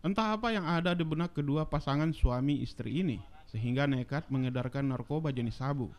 Entah apa yang ada di benak kedua pasangan suami istri ini, sehingga nekat mengedarkan narkoba jenis sabu.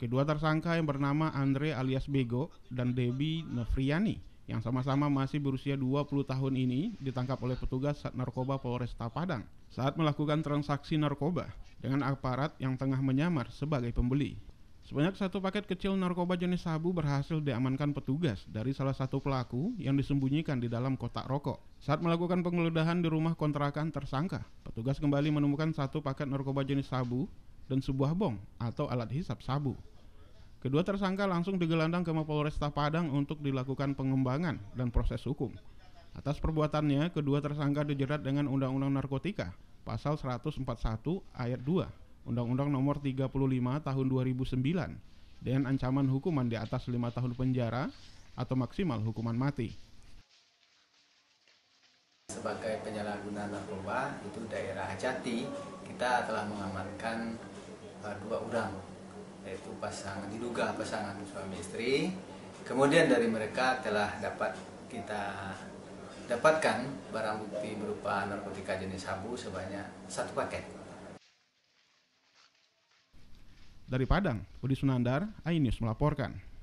Kedua tersangka yang bernama Andre alias Bego dan Debbie Nefriani yang sama-sama masih berusia 20 tahun ini ditangkap oleh petugas narkoba Polresta Padang saat melakukan transaksi narkoba dengan aparat yang tengah menyamar sebagai pembeli. Sebanyak satu paket kecil narkoba jenis sabu berhasil diamankan petugas dari salah satu pelaku yang disembunyikan di dalam kotak rokok. Saat melakukan penggeledahan di rumah kontrakan tersangka, petugas kembali menemukan satu paket narkoba jenis sabu dan sebuah bong atau alat hisap sabu. Kedua tersangka langsung digelandang ke Mapolresta Padang untuk dilakukan pengembangan dan proses hukum. Atas perbuatannya, kedua tersangka dijerat dengan Undang-Undang Narkotika, Pasal 141 Ayat 2 Undang-Undang Nomor 35 Tahun 2009 dengan ancaman hukuman di atas 5 tahun penjara atau maksimal hukuman mati. Sebagai penyalahguna narkoba itu daerah Jati kita telah mengamankan e, dua orang yaitu pasangan diduga pasangan suami istri. Kemudian dari mereka telah dapat kita dapatkan barang bukti berupa narkotika jenis sabu sebanyak satu paket. Dari Padang, Budi Sunandar, Ainus melaporkan.